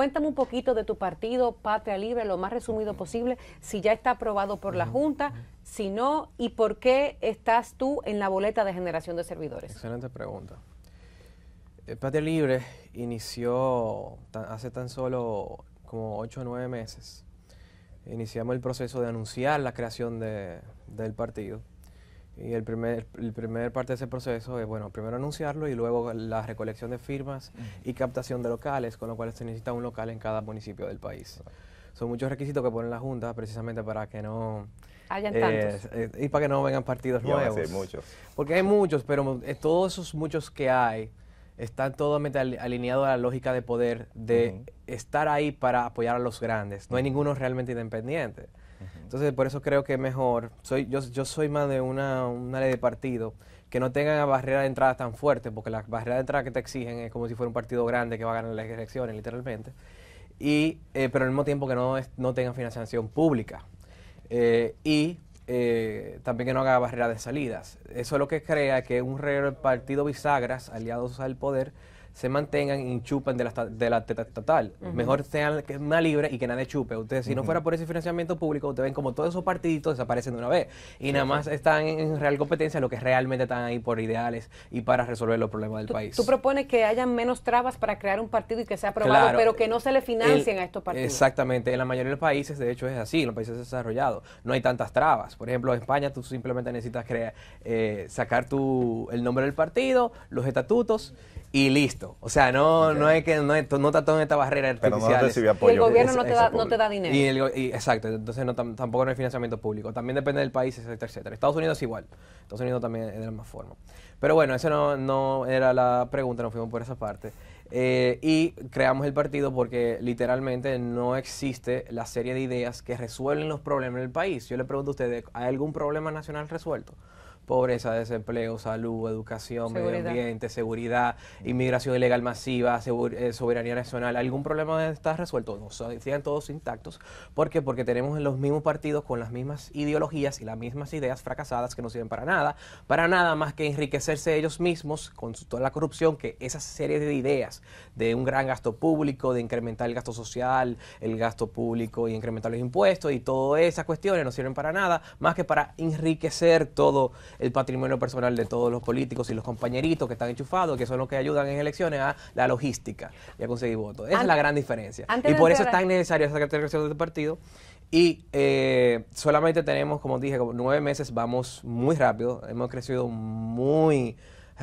Cuéntame un poquito de tu partido, Patria Libre, lo más resumido posible, si ya está aprobado por la Junta, si no, y por qué estás tú en la boleta de generación de servidores. Excelente pregunta. Eh, Patria Libre inició hace tan solo como 8 o 9 meses. Iniciamos el proceso de anunciar la creación del partido y el primer, primer parte de ese proceso es, bueno, primero anunciarlo y luego la recolección de firmas y captación de locales, con lo cual se necesita un local en cada municipio del país. Son muchos requisitos que pone la Junta precisamente para que no... Hayan eh, tantos. Eh, y para que no vengan partidos nuevos. Hay muchos. Porque hay muchos, pero eh, todos esos muchos que hay están totalmente alineados a la lógica de poder de estar ahí para apoyar a los grandes. No hay ninguno realmente independiente. Entonces, por eso creo que es mejor, soy, yo, yo soy más de una, una ley de partido, que no tenga barrera de entrada tan fuerte, porque la barrera de entrada que te exigen es como si fuera un partido grande que va a ganar las elecciones, literalmente, y, eh, pero al mismo tiempo que no, tenga no tengan financiación pública. Eh, y eh, también que no haga barrera de salidas. Eso es lo que crea que un partido bisagras, aliados al poder, se mantengan y chupen de la, de la estatal. Mejor sean que una libre y que nadie chupe. Ustedes, si no fuera por ese financiamiento público, ustedes ven como todos esos partiditos desaparecen de una vez. Y nada más están en real competencia lo que realmente están ahí por ideales y para resolver los problemas del país. Tú propones que haya menos trabas para crear un partido y que sea aprobado, pero que no se le financien a estos partidos. Exactamente. En la mayoría de los países, de hecho, es así. En los países desarrollados no hay tantas trabas. Por ejemplo, en España tú simplemente necesitas crear, eh, sacar tu, el nombre del partido, los estatutos y listo. O sea, no, no es que no, no está todo en esta barrera artificial. el gobierno no, te da, no te, da, dinero. exacto, entonces no, tampoco no hay financiamiento público. También depende del país, etcétera, Estados Unidos es igual. Estados Unidos también es de la misma forma. Pero bueno, esa no, no era la pregunta, nos fuimos por esa parte. Eh, y creamos el partido porque literalmente no existe la serie de ideas que resuelven los problemas del país. Yo le pregunto a ustedes, ¿hay algún problema nacional resuelto? pobreza, desempleo, salud, educación, medio ambiente, seguridad, inmigración ilegal masiva, eh, soberanía nacional. ¿Algún problema está resuelto? No, siguen todos intactos. ¿Por qué? Porque tenemos los mismos partidos con las mismas ideologías y las mismas ideas fracasadas que no sirven para nada, para nada más que enriquecerse ellos mismos con toda la corrupción que esas serie de ideas de un gran gasto público, de incrementar el gasto social, el gasto público y incrementar los impuestos y todas esas cuestiones no sirven para nada más que para enriquecer todo el patrimonio personal de todos los políticos y los compañeritos que están enchufados, que son los que ayudan en elecciones a la logística y a conseguir votos. Esa es la gran diferencia. Y por eso es tan necesaria esa de este partido. Y eh, solamente tenemos, como dije, nueve meses, vamos muy rápido, hemos crecido muy...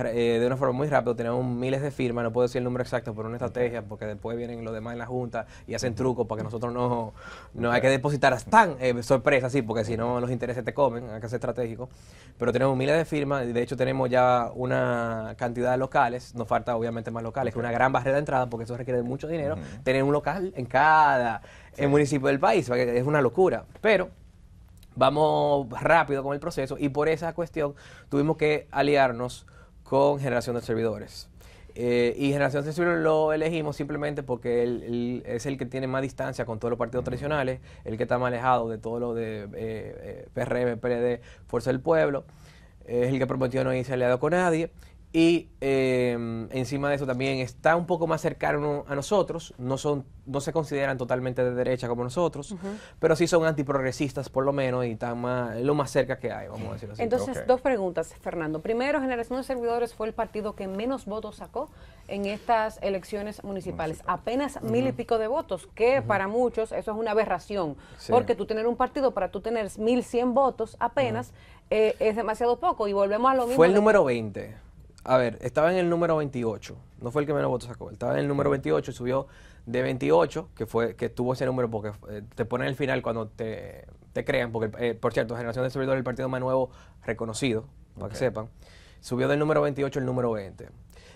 Eh, de una forma muy rápida, tenemos miles de firmas, no puedo decir el número exacto, pero una estrategia, porque después vienen los demás en la Junta y hacen trucos para que nosotros no, no hay que depositar tan sorpresas, eh, sorpresa, sí, porque si no los intereses te comen, hay que ser estratégico. Pero tenemos miles de firmas, y de hecho tenemos ya una cantidad de locales, nos falta obviamente más locales, que una gran barrera de entrada, porque eso requiere mucho dinero, tener un local en cada municipio del país, es una locura. Pero vamos rápido con el proceso y por esa cuestión tuvimos que aliarnos con generación de servidores. Eh, y Generación de Servidores lo elegimos simplemente porque él, es el que tiene más distancia con todos los partidos tradicionales, el que está más alejado de todo lo de PRM, eh, eh, PLD, Fuerza del Pueblo, es el que prometió no irse aliado con nadie y em, encima de eso también está un poco más cercano a nosotros, no, son, no se consideran totalmente de derecha como nosotros, pero sí son antiprogresistas por lo menos y están más, lo más cerca que hay, vamos a decirlo así. Entonces, dos preguntas, Fernando. Primero, Generación de Servidores fue el partido que menos votos sacó en estas elecciones municipales, apenas mil y pico de votos, que para muchos eso es una aberración, porque tú tener un partido para tú tener mil cien votos apenas eh, es demasiado poco y volvemos a lo mismo. Fue el número 20 a ver, estaba en el número 28. No fue el que menos votos sacó. Estaba en el número 28 y subió de 28, que fue que tuvo ese número porque eh, te ponen el final cuando te, crean. Porque, eh, por cierto, Generación de Servidores, el partido más nuevo reconocido, para que sepan, subió del número 28 al número 20.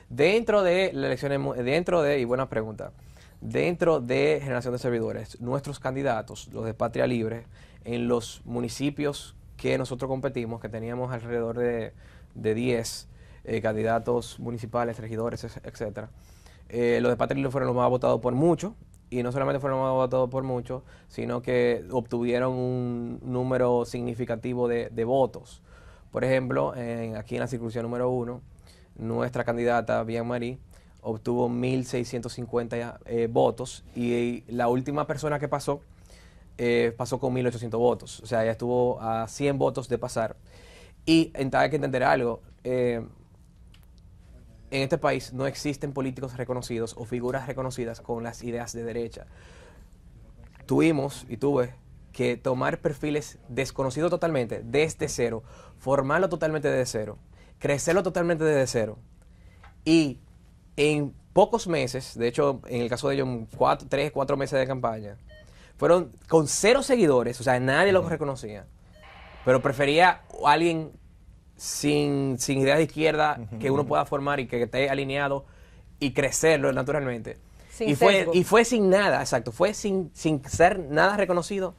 Dentro de la elección, dentro de, y buena pregunta, dentro de Generación de Servidores, nuestros candidatos, los de Patria Libre, en los municipios que nosotros competimos, que teníamos alrededor de, de 10, eh, candidatos municipales, regidores, etcétera. Eh, los de Patrillo fueron los más votados por mucho, y no solamente fueron los más votados por mucho, sino que obtuvieron un número significativo de, votos. Por ejemplo, en, aquí en la circunstancia número uno, nuestra candidata, Bian Marí, obtuvo 1.650 eh, votos y, la última persona que pasó pasó con 1.800 votos. O sea, ya estuvo a 100 votos de pasar. Y en hay que entender algo. Eh, en este país no existen políticos reconocidos o figuras reconocidas con las ideas de derecha. Tuvimos y tuve que tomar perfiles desconocidos totalmente, desde cero, formarlo totalmente desde cero, crecerlo totalmente desde cero. Y en pocos meses, de hecho, en el caso de ellos, tres, cuatro meses de campaña, fueron con cero seguidores, o sea, nadie los reconocía, pero prefería alguien sin, sin ideas de izquierda que uno pueda formar y que esté alineado y crecerlo naturalmente. y, fue, y fue sin nada, exacto, fue sin, sin ser nada reconocido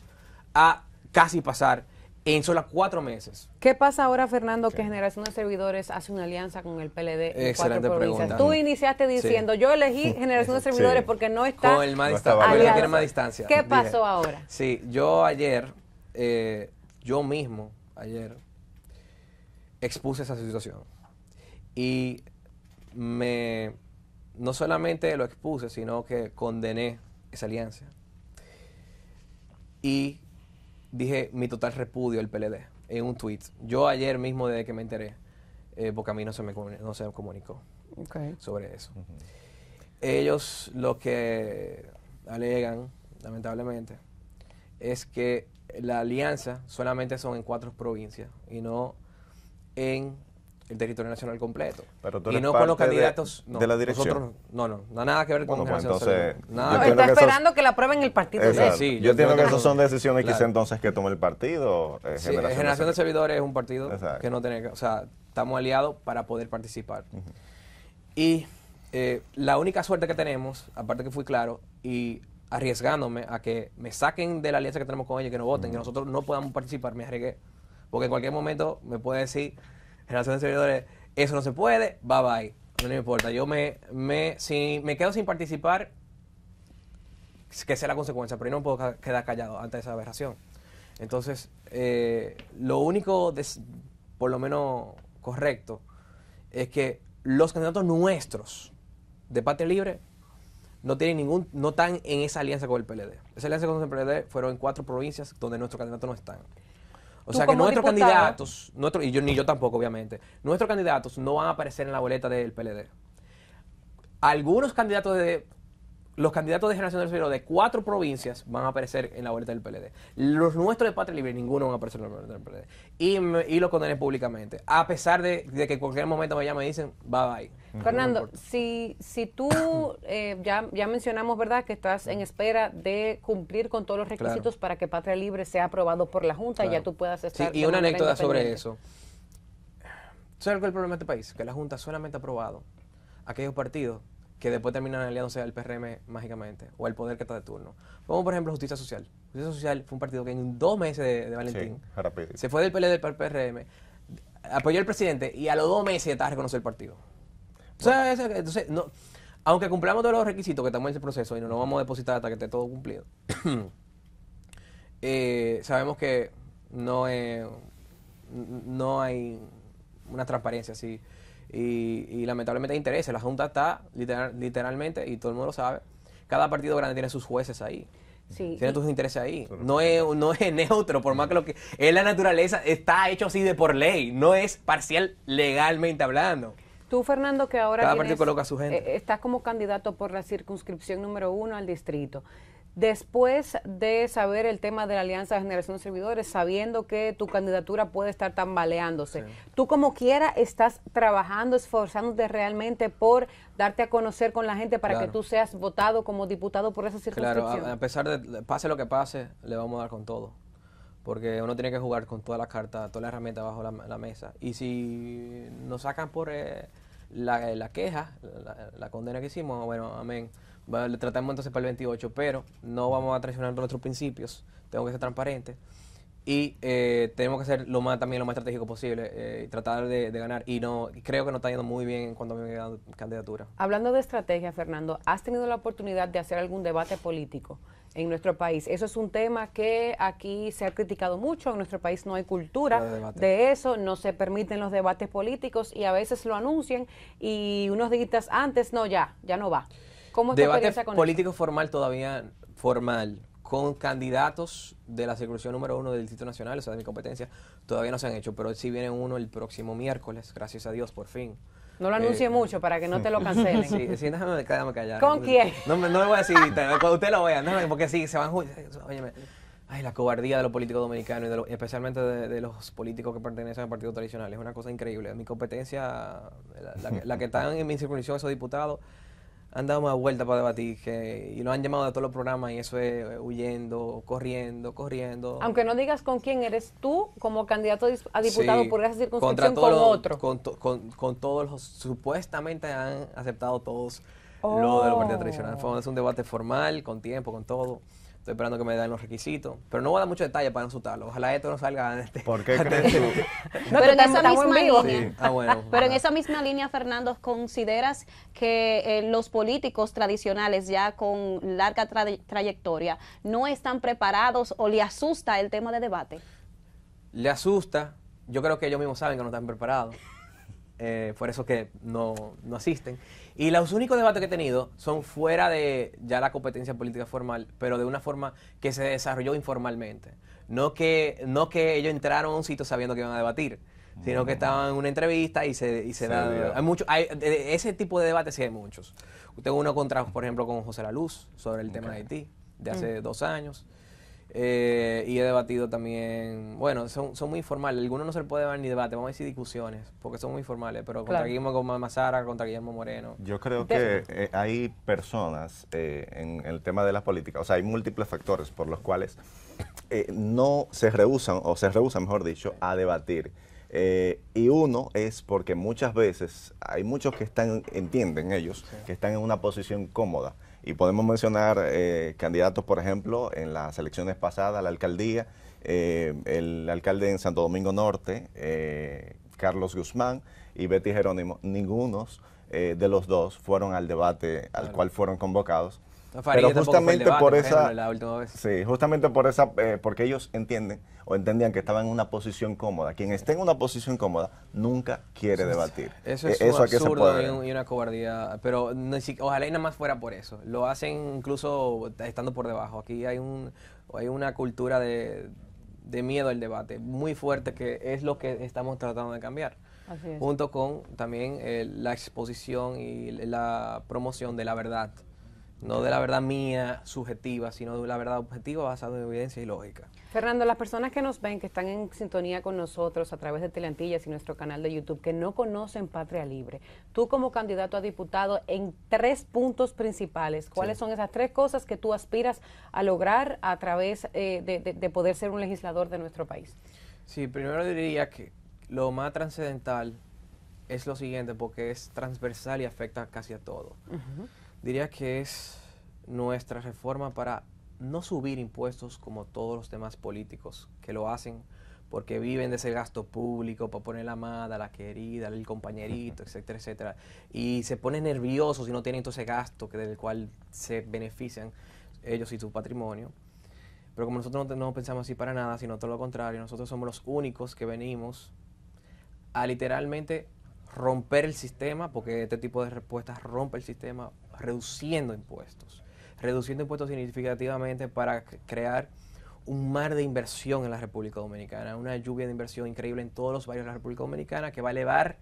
a casi pasar en solo cuatro meses. ¿Qué pasa ahora, Fernando, que Generación de Servidores hace una alianza con el PLD en Excelente Pregunta. Tú iniciaste diciendo, yo elegí Generación de Servidores porque no está... Con el más no distancia, ¿Qué pasó ahora? Sí, yo ayer, eh, yo mismo, ayer, expuse esa situación. Y me, no solamente lo expuse, sino que condené esa alianza. Y dije mi total repudio al PLD en un tweet. Yo ayer mismo, desde que me enteré, porque a mí no se me, no se comunicó sobre eso. Ellos lo que alegan, lamentablemente, es que la alianza solamente son en cuatro provincias y no en el territorio nacional completo. y no con los candidatos. de la dirección. no, no, no, nada que ver con Bueno, pues entonces, pues Está esperando que la aprueben el partido. Sí, yo entiendo que esas son decisiones que entonces que tome el partido. Eh, generación, de Servidores es un partido que no tiene, o sea, estamos aliados para poder participar. Y eh, la única suerte que tenemos, aparte que fui claro, y arriesgándome a que me saquen de la alianza que tenemos con ellos, que no voten, que nosotros no podamos participar, me arriesgué. Porque en cualquier momento me puede decir, en relación de servidores, eso no se puede, bye bye. No me importa. Yo me, me, si me quedo sin participar, que sea la consecuencia, pero yo no puedo quedar callado ante esa aberración. Entonces, eh, lo único, por lo menos correcto, es que los candidatos nuestros de parte libre no tienen ningún, no están en esa alianza con el PLD. Esa alianza con el PLD fueron en cuatro provincias donde nuestros candidatos no están. O sea que nuestros candidatos, nuestro, y ni yo tampoco obviamente, nuestros candidatos no van a aparecer en la boleta del PLD. Algunos candidatos de los candidatos de Generación del Cero de cuatro provincias van a aparecer en la boleta del PLD. Los nuestros de Patria Libre, ninguno va a aparecer en la boleta del PLD. Y, y lo condené públicamente. A pesar de, que en cualquier momento me y dicen, bye bye. Fernando, si, si tú, eh, ya, mencionamos, ¿verdad?, que estás en espera de cumplir con todos los requisitos para que Patria Libre sea aprobado por la Junta y ya tú puedas estar. Sí, y una anécdota sobre eso. ¿Sabes cuál es el problema de este país? Que la Junta solamente ha aprobado aquellos partidos que después terminan aliándose al PRM mágicamente o al poder que está de turno. como por ejemplo, Justicia Social. Justicia Social fue un partido que en dos meses de, Valentín se fue del PLD del PRM, apoyó al presidente y a los dos meses está a reconocer el partido. entonces, aunque cumplamos todos los requisitos que estamos en ese proceso y no lo vamos a depositar hasta que esté todo cumplido, eh, sabemos que no, no hay una transparencia así y, lamentablemente hay intereses. La Junta está literal, literalmente, y todo el mundo lo sabe, cada partido grande tiene sus jueces ahí. Sí, tiene tus intereses ahí. No es, no es neutro, por más que lo que es la naturaleza, está hecho así de por ley, no es parcial legalmente hablando. Tú, Fernando, que ahora Cada partido coloca su gente. Eh, estás como candidato por la circunscripción número uno al distrito después de saber el tema de la Alianza de Generación de Servidores, sabiendo que tu candidatura puede estar tambaleándose, tú como quiera estás trabajando, esforzándote realmente por darte a conocer con la gente para que tú seas votado como diputado por esa circunscripción. Claro, a, pesar de pase lo que pase, le vamos a dar con todo. Porque uno tiene que jugar con todas las cartas, todas las herramientas bajo la, mesa. Y si nos sacan por eh, la, queja, la condena que hicimos, bueno, amén le tratamos entonces para el 28, pero no vamos a traicionar nuestros principios. Tengo que ser transparente. Y eh, tenemos que ser lo más, también lo más estratégico posible, eh, y tratar de, ganar. Y no creo que no está yendo muy bien cuando cuanto a mi candidatura. Hablando de estrategia, Fernando, ¿has tenido la oportunidad de hacer algún debate político en nuestro país? Eso es un tema que aquí se ha criticado mucho. En nuestro país no hay cultura de, de eso, no se permiten los debates políticos y a veces lo anuncian y unos días antes, no, ya, ya no va. ¿Cómo debate político formal todavía, formal, con candidatos de la circunscripción número uno del Distrito Nacional, o sea, de mi competencia, todavía no se han hecho, pero sí viene uno el próximo miércoles, gracias a Dios, por fin. No lo anuncie eh, mucho para que no te lo cancelen. Sí, sí déjame, callar. ¿Con quién? No, no le voy a decir, cuando usted lo vea, porque sí, se van... Óyeme, Ay, la cobardía de los políticos dominicanos especialmente de, los políticos que pertenecen al partido tradicional, Es una cosa increíble. Mi competencia, la, que están en mi circunscripción, esos diputados, han dado más vuelta para debatir y lo han llamado de todos los programas y eso es eh, huyendo, corriendo, corriendo. Aunque no digas con quién eres tú como candidato a diputado por esas circunstancias con otro. Con, todos los, supuestamente han aceptado todos lo de los partidos oh. tradicionales. es un debate formal, con tiempo, con todo. Estoy esperando que me den los requisitos. Pero no voy a dar mucho detalle para no asustarlo. Ojalá esto no salga este... ¿Por qué crees tú? pero en esa misma línea. pero en esa misma línea, Fernando, ¿consideras que eh, los políticos tradicionales ya con larga trayectoria no están preparados o le asusta el tema de debate? Le asusta. Yo creo que ellos mismos saben que no están preparados. Eh, por eso que no, no asisten. Y los únicos debates que he tenido son fuera de ya la competencia política formal, pero de una forma que se desarrolló informalmente. No que, no que ellos entraron a un sitio sabiendo que iban a debatir, sino que estaban en una entrevista y se, y se, mucho, ese tipo de debates sí hay muchos. Tengo uno contra, por ejemplo, con José La Luz sobre el tema de Haití, de hace mm. dos años. Eh, y he debatido también, bueno, son, muy informales, algunos no se puede ver ni debate, vamos a decir discusiones, porque son muy informales, pero contra Guillermo Gómez Mazara, contra Guillermo Moreno. Yo creo que eh, hay personas eh, en el tema de las políticas, o sea, hay múltiples factores por los cuales no se rehusan, o se rehusan, mejor dicho, a debatir. y uno es porque muchas veces hay muchos que están, entienden ellos, que están en una posición cómoda. Y podemos mencionar eh, candidatos, por ejemplo, en las elecciones pasadas a la alcaldía, eh, el alcalde en Santo Domingo Norte, eh, Carlos Guzmán, y Betty Jerónimo, ninguno de los dos fueron al debate al cual fueron convocados pero justamente por esa, sí, justamente por esa, eh, porque ellos entienden o entendían que estaban en una posición cómoda. Quien esté en una posición cómoda nunca quiere debatir. Eso e-, es absurdo y, una cobardía, pero ojalá y nada más fuera por eso. Lo hacen incluso estando por debajo. Aquí hay un, hay una cultura de, miedo al debate muy fuerte que es lo que estamos tratando de cambiar. Junto con también eh, la exposición y la promoción de la verdad no de la verdad mía subjetiva, sino de la verdad objetiva basada en evidencia y lógica. Fernando, las personas que nos ven, que están en sintonía con nosotros a través de Teleantillas y nuestro canal de YouTube, que no conocen Patria Libre, tú como candidato a diputado, en tres puntos principales, ¿cuáles son esas tres cosas que tú aspiras a lograr a través eh, de, poder ser un legislador de nuestro país? Sí, primero diría que lo más trascendental es lo siguiente, porque es transversal y afecta casi a todo diría que es nuestra reforma para no subir impuestos como todos los demás políticos que lo hacen porque viven de ese gasto público para poner la amada, la querida, el compañerito, etcétera, etcétera. Y se ponen nerviosos si no tienen todo ese gasto del cual se benefician ellos y su patrimonio. Pero como nosotros no pensamos así para nada, sino todo lo contrario, nosotros somos los únicos que venimos a literalmente romper el sistema, porque este tipo de respuestas rompe el sistema reduciendo impuestos. Reduciendo impuestos significativamente para crear un mar de inversión en la República Dominicana, una lluvia de inversión increíble en todos los barrios de la República Dominicana que va a elevar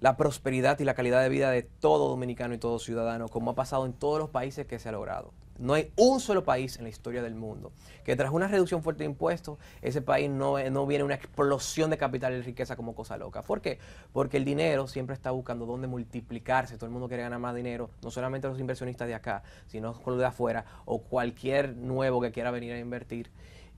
la prosperidad y la calidad de vida de todo dominicano y todo ciudadano, como ha pasado en todos los países que se ha logrado. No hay un solo país en la historia del mundo que tras una reducción fuerte de impuestos, ese país no, no viene una explosión de capital y riqueza como cosa loca. ¿Por qué? Porque el dinero siempre está buscando dónde multiplicarse. Todo el mundo quiere ganar más dinero, no solamente los inversionistas de acá, sino los de afuera o cualquier nuevo que quiera venir a invertir.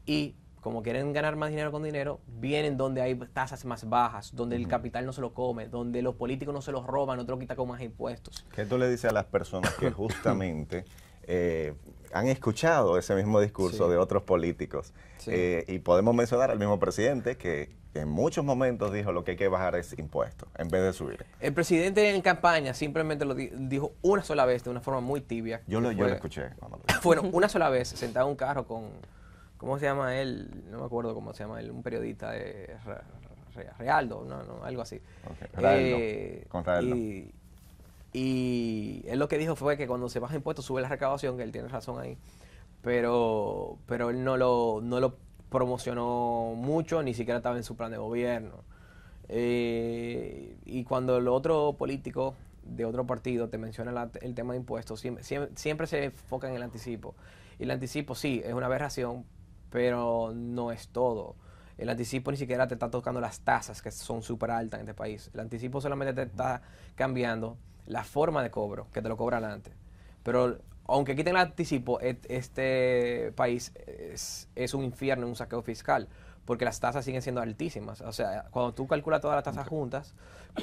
Y como quieren ganar más dinero con dinero, vienen donde hay tasas más bajas, donde el capital no se lo come, donde los políticos no se los roban, no te lo quitan con más impuestos. ¿Qué tú le dice a las personas que justamente eh, han escuchado ese mismo discurso de otros políticos. Eh, y podemos mencionar al mismo presidente que en muchos momentos dijo lo que hay que bajar es impuestos en vez de subir. El presidente en campaña simplemente lo dijo una sola vez de una forma muy tibia. Yo lo, escuché. fueron bueno, una sola vez sentado en un carro con, ¿cómo se llama él? No me acuerdo cómo se llama él, un periodista de Realdo, no, no, algo así. Eh, con Realdo. Y, y él lo que dijo fue que cuando se baja impuestos sube la recaudación, que él tiene razón ahí. Pero, pero él no lo, no lo promocionó mucho, ni siquiera estaba en su plan de gobierno. Eh, y cuando el otro político de otro partido te menciona el tema de impuestos, siempre, siempre, se enfoca en el anticipo. Y el anticipo sí, es una aberración, pero no es todo. El anticipo ni siquiera te está tocando las tasas, que son súper altas en este país. El anticipo solamente te está cambiando la forma de cobro, que te lo cobran antes. Pero aunque quiten el anticipo, e-, este país es, es un infierno, un saqueo fiscal porque las tasas siguen siendo altísimas. O sea, cuando tú calculas todas las tasas juntas,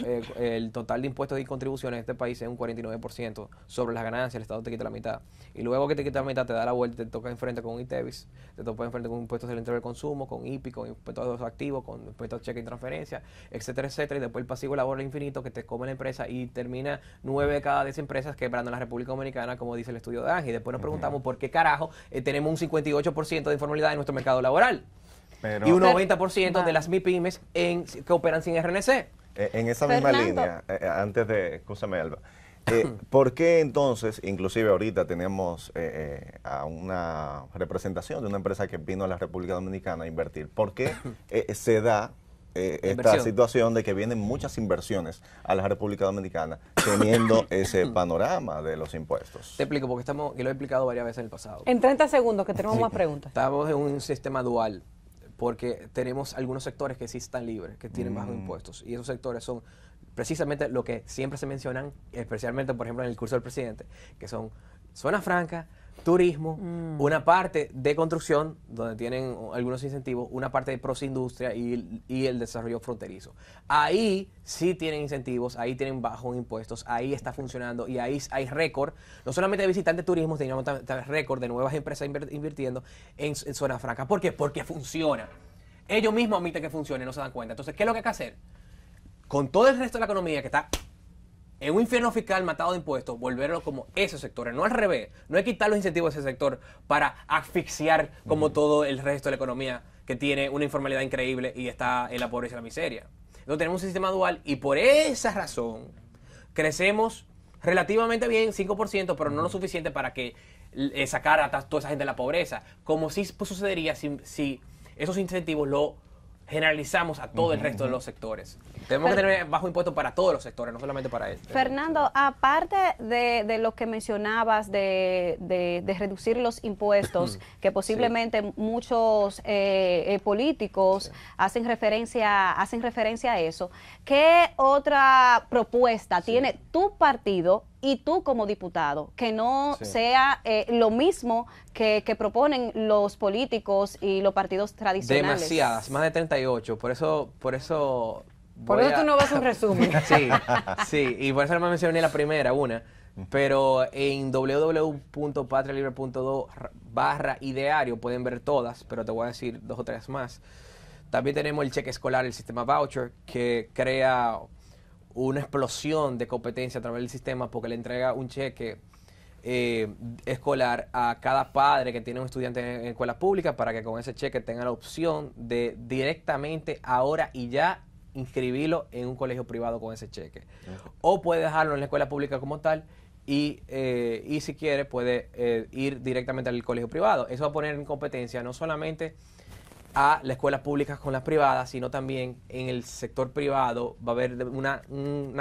eh, el total de impuestos y contribuciones en este país es un 49% sobre las ganancias, el Estado te quita la mitad. Y luego que te quita la mitad, te da la vuelta, te toca enfrente con un ITEVIS, te toca enfrente con impuestos del interior del consumo, con IPI, con impuestos de los activos, con impuestos de cheque y transferencia, etcétera, etcétera. Y después el pasivo laboral infinito que te come la empresa y termina nueve de cada 10 empresas quebrando en la República Dominicana, como dice el estudio de Ángel. Y después nos preguntamos por qué carajo eh, tenemos un 58% de informalidad en nuestro mercado laboral y un 90% de las MIPIMES que operan sin RNC. Eh, en esa misma línea, eh, eh, antes de, escúchame Alba, ¿por qué entonces, inclusive ahorita tenemos a una representación de una empresa que vino a la República Dominicana a invertir? ¿Por qué se da esta situación de que vienen muchas inversiones a la República Dominicana teniendo ese panorama de los impuestos. Te explico, porque estamos, que lo he explicado varias veces en el pasado. En 30 segundos, que tenemos más preguntas. Estamos en un sistema dual porque tenemos algunos sectores que sí están libres, que tienen bajos mm. impuestos. Y esos sectores son precisamente lo que siempre se mencionan, especialmente, por ejemplo, en el curso del presidente, que son zonas francas, turismo, mm. una parte de construcción, donde tienen algunos incentivos, una parte de prosindustria y, y el desarrollo fronterizo. Ahí sí tienen incentivos, ahí tienen bajos impuestos, ahí está funcionando y ahí hay récord, no solamente de visitantes de turismo, también récord de nuevas empresas invirtiendo en, zona franca. ¿Por qué? Porque funciona. Ellos mismos admiten que funciona no se dan cuenta. Entonces, ¿qué es lo que hay que hacer? Con todo el resto de la economía que está en un infierno fiscal matado de impuestos, volverlo como esos sectores, no al revés, no es quitar los incentivos a ese sector para asfixiar como todo el resto de la economía que tiene una informalidad increíble y está en la pobreza y la miseria. Entonces tenemos un sistema dual y por esa razón crecemos relativamente bien, 5%, pero no lo suficiente para que eh, sacar a toda esa gente de la pobreza, como si sucedería si esos incentivos lo generalizamos a todo el resto de los sectores. Tenemos que tener bajo impuesto para todos los sectores, no solamente para él. Este. Fernando, aparte de, lo que mencionabas de, reducir los impuestos, que posiblemente muchos eh, eh, políticos hacen, referencia, hacen referencia a eso, ¿qué otra propuesta tiene tu partido y tú como diputado, que no sea eh, lo mismo que, proponen los políticos y los partidos tradicionales. Demasiadas, más de 38, por eso, por eso... Por eso tú no vas a un resumen. sí, sí, y por eso no me mencioné la primera, una. Pero en www.patrialibre.do barra ideario pueden ver todas, pero te voy a decir dos o tres más. También tenemos el cheque escolar, el sistema voucher, que crea una explosión de competencia a través del sistema porque le entrega un cheque eh, escolar a cada padre que tiene un estudiante en, escuela pública para que con ese cheque tenga la opción de directamente ahora y ya inscribirlo en un colegio privado con ese cheque. O puede dejarlo en la escuela pública como tal y, eh, y si quiere puede eh, ir directamente al colegio privado. Eso va a poner en competencia no solamente a las escuelas públicas con las privadas, sino también en el sector privado va a haber una,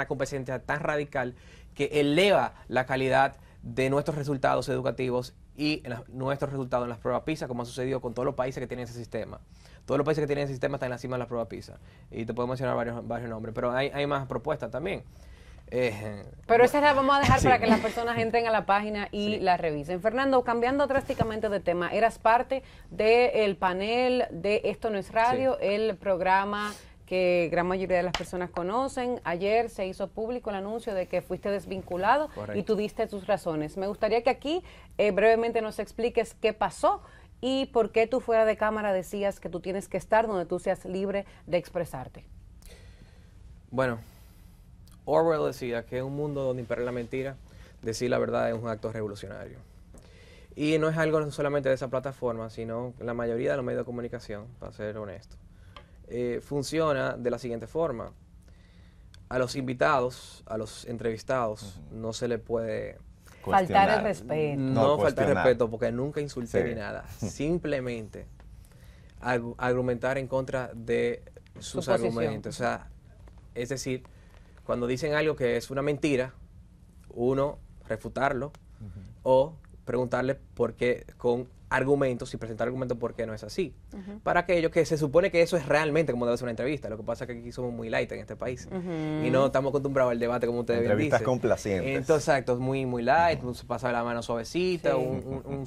competencia tan radical que eleva la calidad de nuestros resultados educativos y nuestros resultados en las pruebas PISA, como ha sucedido con todos los países que tienen ese sistema. Todos los países que tienen ese sistema están en la cima de las pruebas PISA. Y te puedo mencionar varios, varios nombres, pero hay, hay más propuestas también. Eh, Pero esa la vamos a dejar para que las personas entren a la página y la revisen. Fernando, cambiando drásticamente de tema, eras parte del panel de Esto no es radio, el programa que gran mayoría de las personas conocen. Ayer se hizo público el anuncio de que fuiste desvinculado y tuviste tus razones. Me gustaría que aquí eh, brevemente nos expliques qué pasó y por qué tú fuera de cámara decías que tú tienes que estar donde tú seas libre de expresarte. Bueno, Orwell decía que en un mundo donde impera la mentira, decir la verdad es un acto revolucionario. Y no es algo solamente de esa plataforma, sino la mayoría de los medios de comunicación, para ser honesto. Eh, funciona de la siguiente forma. A los invitados, a los entrevistados, no se le puede... Faltar el respeto. No, faltar el respeto, porque nunca insulté ni nada. Simplemente argumentar en contra de sus argumentos. O sea, es decir, cuando dicen algo que es una mentira, uno refutarlo o preguntarle por qué con argumentos y presentar argumentos por qué no es así. Para aquellos que se supone que eso es realmente como debe ser una entrevista. Lo que pasa es que aquí somos muy light en este país y no estamos acostumbrados al debate como ustedes Entrevistas complacientes. Entonces, exacto, muy, muy light, Se pasa la mano suavecita, un, un,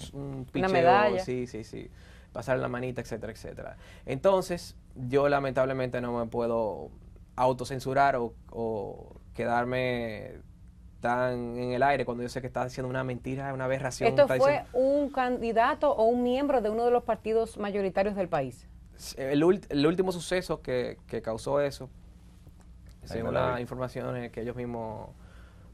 sí, sí, sí, pasar la manita, etcétera, etcétera. Entonces, yo lamentablemente no me puedo autocensurar o, quedarme tan en el aire cuando yo sé que está haciendo una mentira, una aberración. ¿Esto fue un candidato o un miembro de uno de los partidos mayoritarios del país? Eh, el, último suceso que, causó eso, según las informaciones que ellos mismos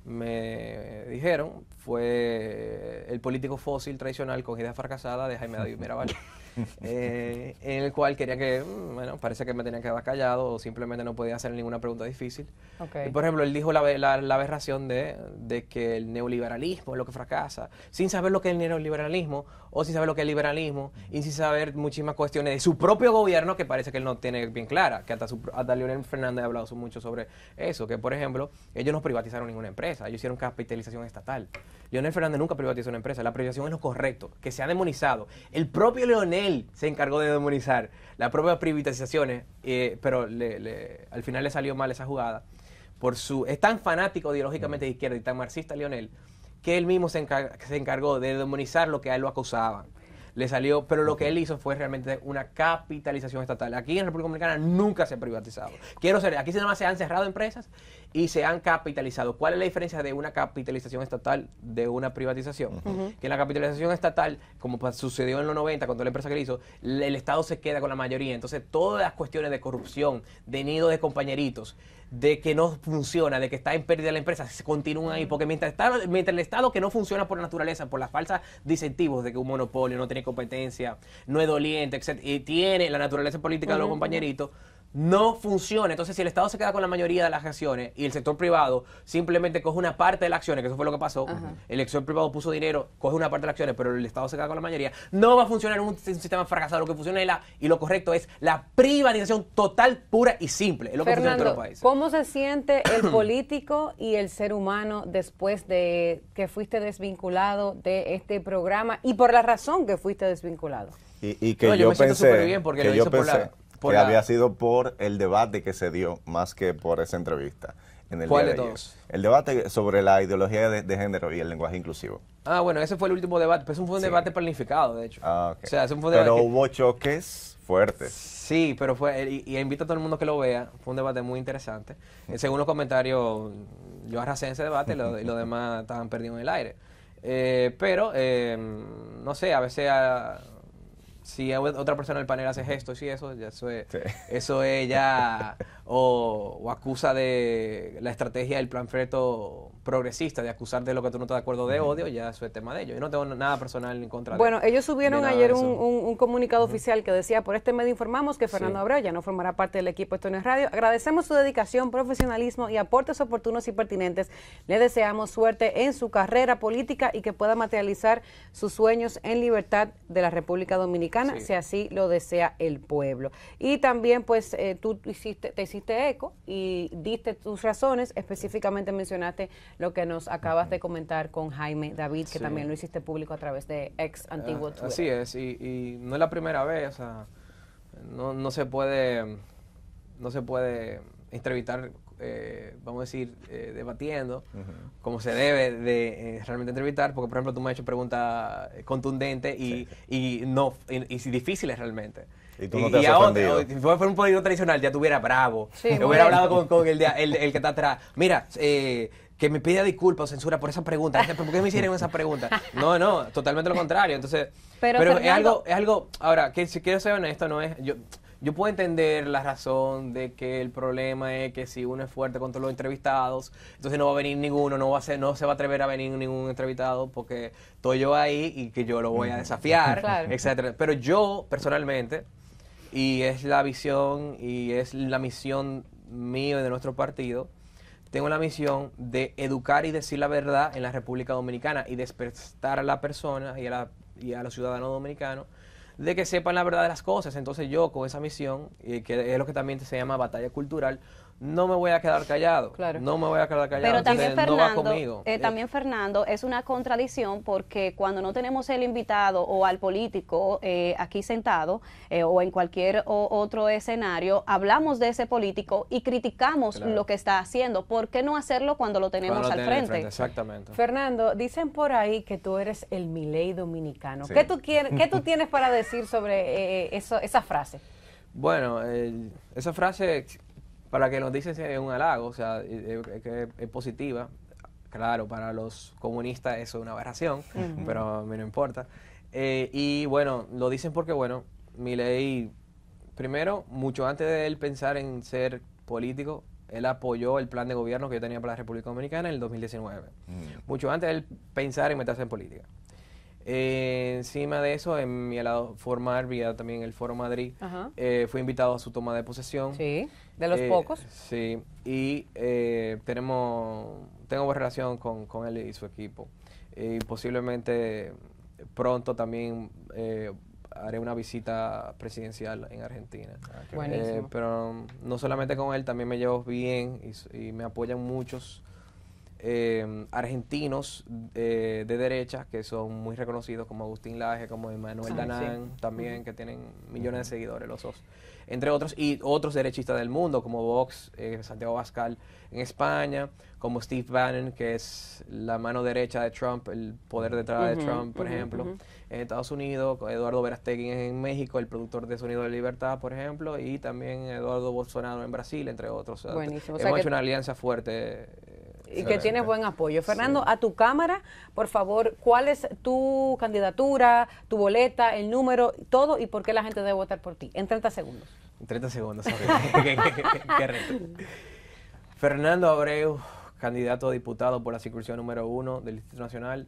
me dijeron, fue el político fósil tradicional con fracasada de Jaime David Mirabal. Eh, en el cual quería que, mm, bueno, parece que me tenía que quedar callado o simplemente no podía hacer ninguna pregunta difícil. por ejemplo, él dijo la, la, aberración de, que el neoliberalismo es lo que fracasa, sin saber lo que es el neoliberalismo o sin saber lo que es el liberalismo y sin saber muchísimas cuestiones de su propio gobierno que parece que él no tiene bien clara, que hasta, su, hasta Leonel Fernández ha hablado mucho sobre eso, que por ejemplo, ellos no privatizaron ninguna empresa, ellos hicieron capitalización estatal. Leonel Fernández nunca privatizó una empresa, la privatización es lo correcto, que se ha demonizado. El propio Leonel se encargó de demonizar las propias privatizaciones, eh, pero al final le salió mal esa jugada. Por su, es tan fanático ideológicamente de mm. izquierda y tan marxista Lionel que él mismo se, se encargó de demonizar lo que a él lo acusaban le salió, pero lo que él hizo fue realmente una capitalización estatal. Aquí en República Dominicana nunca se ha privatizado. Quiero ser, aquí nada más se han cerrado empresas y se han capitalizado. ¿Cuál es la diferencia de una capitalización estatal de una privatización? Que en la capitalización estatal, como sucedió en los 90 cuando la empresa que hizo, el Estado se queda con la mayoría. Entonces todas las cuestiones de corrupción, de nido de compañeritos, de que no funciona, de que está en pérdida la empresa, se continúan ahí, porque mientras, mientras el Estado que no funciona por naturaleza, por las falsas disentivos de que un monopolio no tiene competencia, no es doliente, etc., y tiene la naturaleza política de los compañeritos, no funciona. Entonces, si el Estado se queda con la mayoría de las acciones y el sector privado simplemente coge una parte de las acciones, que eso fue lo que pasó, el sector privado puso dinero, coge una parte de las acciones, pero el Estado se queda con la mayoría, no va a funcionar un, sistema fracasado. Lo que funciona es la, y lo correcto es la privatización total, pura y simple. Es lo que funciona en todo los países. ¿Cómo se siente el político y el ser humano después de que fuiste desvinculado de este programa y por la razón que fuiste desvinculado? Y, que no, yo, me pensé, siento bien porque lo hice por la que había sido por el debate que se dio más que por esa entrevista. En el ¿Cuál de, todos? El debate sobre la ideología de, género y el lenguaje inclusivo. Ah, bueno, ese fue el último debate, pero eso fue un debate planificado, de hecho. Ah, pero hubo choques fuertes. Sí, pero fue, y, invito a todo el mundo que lo vea, fue un debate muy interesante. Mm. Eh, según los comentarios, yo arrasé ese debate y los demás estaban perdidos en el aire. Eh, pero, eh, no sé, a veces... Ah, si otra persona del panel hace gestos y eso, ya eso es, eso es ya o, o, acusa de la estrategia del plan Freto progresista de acusar de lo que tú no estás de acuerdo de odio, ya eso es tema de ellos. Yo no tengo nada personal en contra bueno, de Bueno, ellos subieron ayer un, comunicado oficial que decía, por este medio informamos que Fernando Abreu ya no formará parte del equipo de Radio. Agradecemos su dedicación, profesionalismo y aportes oportunos y pertinentes. Le deseamos suerte en su carrera política y que pueda materializar sus sueños en libertad de la República Dominicana, si así lo desea el pueblo. Y también, pues, eh, tú hiciste, te hiciste eco y diste tus razones, específicamente mencionaste lo que nos acabas de comentar con Jaime David, que también lo hiciste público a través de ex antiguo ah, Así es, y, no es la primera vez, o sea, no, no se puede, no se puede entrevistar, eh, vamos a decir, eh, debatiendo, como se debe de eh, realmente entrevistar, porque por ejemplo tú me has hecho preguntas contundentes y, y, no, y, difíciles realmente. Y tú no te si fuera un político tradicional, ya tuviera bravo. hubiera hablado con, el, el, el, que está atrás. Mira, eh, que me pida disculpas o censura por esa pregunta. Este, ¿Por qué me hicieron esa pregunta? No, no, totalmente lo contrario. Entonces, pero, es algo, es algo, ahora, que si quiero ser honesto, no es, yo, puedo entender la razón de que el problema es que si uno es fuerte con los entrevistados, entonces no va a venir ninguno, no va a no se va a atrever a venir ningún entrevistado porque estoy yo ahí y que yo lo voy a desafiar, etcétera. Pero yo personalmente y es la visión y es la misión mío y de nuestro partido tengo la misión de educar y decir la verdad en la República Dominicana y despertar a la persona y a, y a los ciudadanos dominicanos de que sepan la verdad de las cosas. Entonces yo con esa misión, eh, que es lo que también se llama batalla cultural, no me voy a quedar callado. Claro. No me voy a quedar callado. Pero también, Fernando, eh, también Fernando, es una contradicción porque cuando no tenemos el invitado o al político eh, aquí sentado eh, o en cualquier otro escenario, hablamos de ese político y criticamos lo que está haciendo. ¿Por qué no hacerlo cuando lo tenemos al frente? Exactamente. Fernando, dicen por ahí que tú eres el Miley dominicano. ¿Qué, tú ¿Qué tú tienes para decir sobre eso, esa frase? Bueno, esa frase para que nos dicen es un halago, o sea, es, positiva. Claro, para los comunistas eso es una aberración, pero a mí no importa. Eh, y bueno, lo dicen porque, bueno, mi ley, primero, mucho antes de él pensar en ser político, él apoyó el plan de gobierno que yo tenía para la República Dominicana en el 2019. Mm. Mucho antes de él pensar en meterse en política. Eh, encima de eso, en mi lado formar, vía también el Foro Madrid, eh, fui invitado a su toma de posesión. Sí, de los eh, pocos. Sí, y eh, tenemos, tengo buena relación con, él y su equipo. Y posiblemente pronto también haré una visita presidencial en Argentina. Ah, Buenísimo. pero no solamente con él, también me llevo bien y, y me apoyan muchos Em, argentinos eh, de derecha que son muy reconocidos, como Agustín Laje, como Emanuel ah, Danán, también, que tienen millones de seguidores los dos, entre otros, y otros derechistas del mundo, como Vox, eh, Santiago Pascal en España, como Steve Bannon, que es la mano derecha de Trump, el poder detrás de Trump, por ejemplo, en Estados Unidos, Eduardo Verastegui en México, el productor de Sonido de Libertad, por ejemplo, y también Eduardo Bolsonaro en Brasil, entre otros. Buenísimo. hecho una alianza fuerte eh, y que tienes buen apoyo. Fernando, a tu cámara, por favor, ¿cuál es tu candidatura, tu boleta, el número, todo y por qué la gente debe votar por ti? En 30 segundos. En 30 segundos, Fernando Abreu, candidato a diputado por la circunscripción número uno del Instituto Nacional.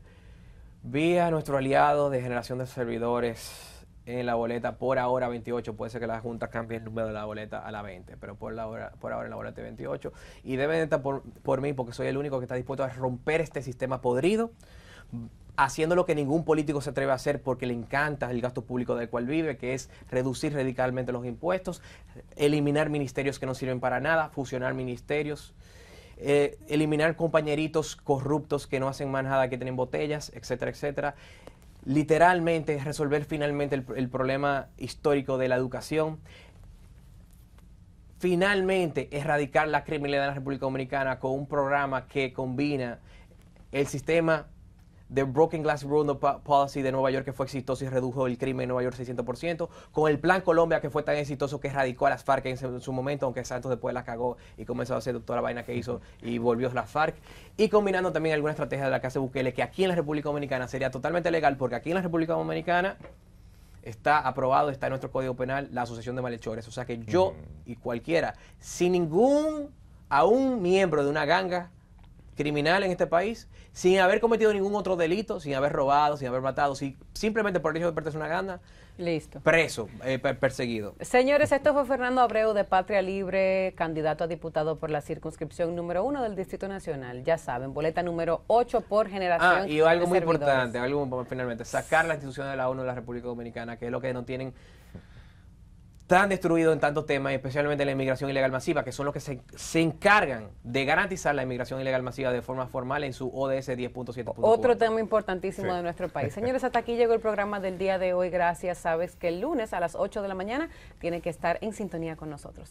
Vía nuestro aliado de generación de servidores, en la boleta por ahora 28. Puede ser que la Junta cambie el número de la boleta a la 20, pero por, la hora, por ahora en la boleta 28. Y deben estar por, mí porque soy el único que está dispuesto a romper este sistema podrido haciendo lo que ningún político se atreve a hacer porque le encanta el gasto público del cual vive, que es reducir radicalmente los impuestos, eliminar ministerios que no sirven para nada, fusionar ministerios, eh, eliminar compañeritos corruptos que no hacen más nada que tienen botellas, etcétera, etcétera, literalmente resolver finalmente el, problema histórico de la educación, finalmente erradicar la criminalidad en la República Dominicana con un programa que combina el sistema de Broken Glass Rule Policy de Nueva York que fue exitoso y redujo el crimen en Nueva York 600%, con el Plan Colombia que fue tan exitoso que erradicó a las FARC en, su momento, aunque Santos después la cagó y comenzó a hacer toda la vaina que hizo y volvió a las FARC, y combinando también alguna estrategia de la Casa Bukele que aquí en la República Dominicana sería totalmente legal porque aquí en la República Dominicana está aprobado, está en nuestro Código Penal la asociación de malhechores, o sea que yo y cualquiera, sin ningún, a un miembro de una ganga, criminal en este país sin haber cometido ningún otro delito, sin haber robado, sin haber matado, sin, simplemente por el hecho de pertenecer una gana. Listo. Preso, eh, perseguido. Señores, esto fue Fernando Abreu de Patria Libre, candidato a diputado por la circunscripción número uno del Distrito Nacional. Ya saben, boleta número ocho por generación. Ah, y algo muy importante, algo finalmente, sacar la institución de la ONU de la República Dominicana, que es lo que no tienen tan destruido en tantos temas, especialmente la inmigración ilegal masiva, que son los que se, encargan de garantizar la inmigración ilegal masiva de forma formal en su ODS 10.7. Otro tema importantísimo de nuestro país. Señores, hasta aquí llegó el programa del día de hoy. Gracias. Sabes que el lunes a las 8 de la mañana tiene que estar en sintonía con nosotros.